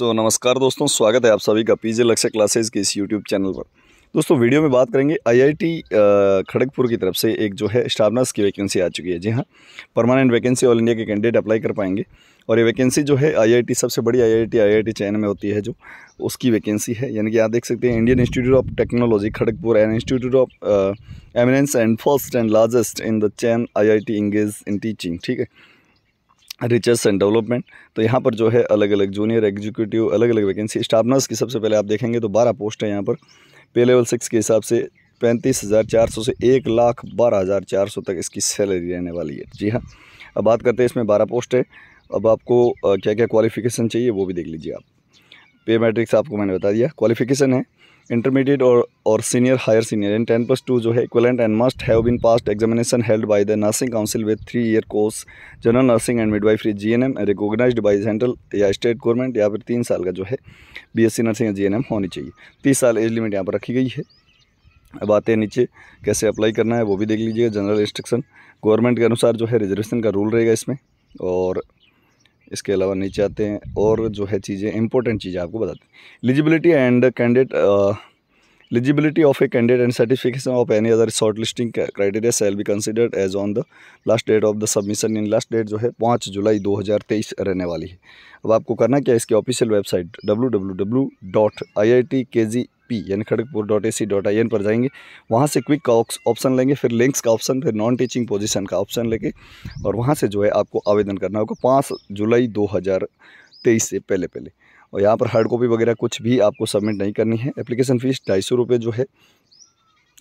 सो so, नमस्कार दोस्तों स्वागत है आप सभी का पीजे लक्ष्य क्लासेस के इस यूट्यूब चैनल पर दोस्तों वीडियो में बात करेंगे आईआईटी खड़गपुर की तरफ से एक जो है स्टाफ नर्स की वैकेंसी आ चुकी है जी हाँ परमानेंट वैकेंसी ऑल इंडिया के कैंडिडेट अप्लाई कर पाएंगे और ये वैकेंसी जो है आईआईटी सबसे बड़ी आईआईटी आईआईटी चयन में होती है जो उसकी वैकेंसी है यानी कि आप देख सकते हैं Indian Institute of Technology Kharagpur and Institute of Eminence and first and largest in the chain I I T engage in teaching ठीक है रिचर्स एंड डेवलपमेंट तो यहाँ पर जो है अलग अलग जूनियर एग्जीक्यूटिव अलग अलग वैकेंसी स्टाफ नर्स की सबसे पहले आप देखेंगे तो बारह पोस्ट है यहाँ पर पे लेवल सिक्स के हिसाब से पैंतीस हज़ार चार सौ से एक लाख बारह हज़ार चार सौ तक इसकी सैलरी रहने वाली है जी हाँ अब बात करते हैं इसमें बारह पोस्ट है अब आपको क्या क्या क्वालिफ़िकेशन चाहिए वो भी देख लीजिए आप पे मैट्रिक्स आपको मैंने बता दिया क्वालिफिकेशन है इंटरमीडिएट और और senior higher senior in ten plus two जो है equivalent and must have been passed examination held by the nursing council with three year course general nursing and midwifery G N M recognised by central या state government या फिर तीन साल का जो है बी एस सी नर्सिंग या जी N M होनी चाहिए तीस साल एज लिमिट यहाँ पर रखी गई है अब आते हैं नीचे कैसे अप्लाई करना है वो भी देख लीजिएगा जनरल इंस्ट्रक्शन गवर्नमेंट के अनुसार जो है रिजर्वेशन का रूल रहेगा इसमें और इसके अलावा नीचे आते हैं और जो है चीज़ें इंपॉर्टेंट चीज़ें आपको बताते हैं eligibility and candidate eligibility of a candidate and certification of any other short listing criteria shall be considered as on the last date of the submission in last date जो है पाँच जुलाई दो हज़ार तेईस रहने वाली है अब आपको करना क्या है इसकी official website W W W dot I I T K G P यानी Kharagpur dot A C dot I N पर जाएंगे वहाँ से क्विक का ऑप्शन लेंगे फिर लिंक्स का ऑप्शन फिर नॉन टीचिंग पोजीशन का ऑप्शन लेके और वहाँ से जो है आपको आवेदन करना होगा पाँच जुलाई दो हज़ार तेईस से पहले पहले और यहाँ पर हार्ड कॉपी वगैरह कुछ भी आपको सबमिट नहीं करनी है एप्लीकेशन फ़ीस ढाई सौ रुपये जो है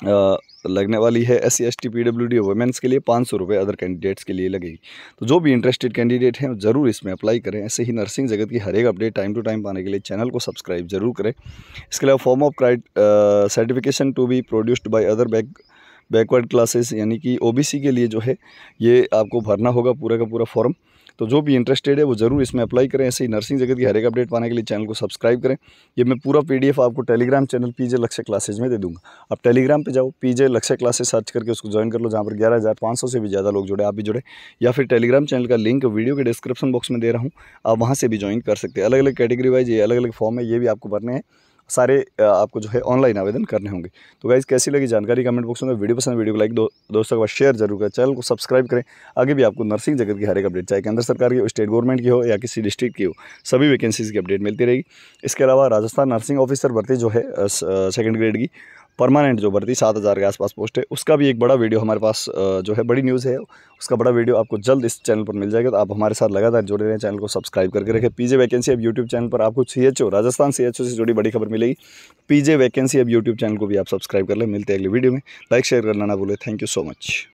लगने वाली है S C S T P W D women's के लिए पाँच सौ रुपये अदर कैंडिडेट्स के लिए लगेगी तो जो भी इंटरेस्टेड कैंडिडेट हैं ज़रूर इसमें अप्लाई करें ऐसे ही नर्सिंग जगत की हर एक अपडेट टाइम टू टाइम पाने के लिए चैनल को सब्सक्राइब जरूर करें इसके अलावा form of caste certification to be produced by other back backward classes यानी कि ओबीसी के लिए जो है ये आपको भरना होगा पूरा का पूरा फॉर्म तो जो भी इंटरेस्टेड है वो ज़रूर इसमें अप्लाई करें ऐसे ही नर्सिंग जगत की हर एक अपडेट पाने के लिए चैनल को सब्सक्राइब करें ये मैं पूरा पी आपको टेलीग्राम चैनल पीजे लक्ष्य क्लासेज में दे दूँगा आप टेलीग्राम पर जाओ पीजे लक्ष्य क्लासेज सर्च करके उसको ज्वाइन कर लो जहाँ पर ग्यारह से भी ज़्यादा लोग जुड़े आप भी जुड़े या फिर टेलीग्राम चैनल का लिंक वीडियो के डिस्क्रिप्शन बॉक्स में दे रहा हूँ आप वहाँ से भी ज्वाइन कर सकते हैं अलग अलग कैटेगरी वाइज ये अलग अलग फॉर्म है ये भी आपको भरने हैं सारे आपको जो है ऑनलाइन आवेदन करने होंगे तो गाइज़ कैसी लगी जानकारी कमेंट बॉक्स में वीडियो पसंद वीडियो को लाइक दो दोस्तों के बाद शेयर जरूर करें चैनल को सब्सक्राइब करें आगे भी आपको नर्सिंग जगत की हर एक अपडेट चाहे केंद्र सरकार की हो स्टेट गवर्नमेंट की हो या किसी डिस्ट्रिक्ट की हो सभी वैकेंसीज़ की अपडेट मिलती रहेगी इसके अलावा राजस्थान नर्सिंग ऑफिसर भर्ती जो है सेकेंड ग्रेड की परमानेंट जो भर्ती सात हज़ार के आसपास पोस्ट है उसका भी एक बड़ा वीडियो हमारे पास जो है बड़ी न्यूज़ है उसका बड़ा वीडियो आपको जल्द इस चैनल पर मिल जाएगा तो आप हमारे साथ लगातार जुड़े रहें चैनल को सब्सक्राइब करके रखें पीजे वैकेंसी अब यूट्यूब चैनल पर आपको सी राजस्थान सी से जुड़ी बड़ी खबर मिलेगी पीजे वैकेंसी अब यूट्यूब चैनल को भी आप सब्सक्राइब कर लें मिलते हैं अगले वीडियो में लाइक शेयर करना ना बोले थैंक यू सो मच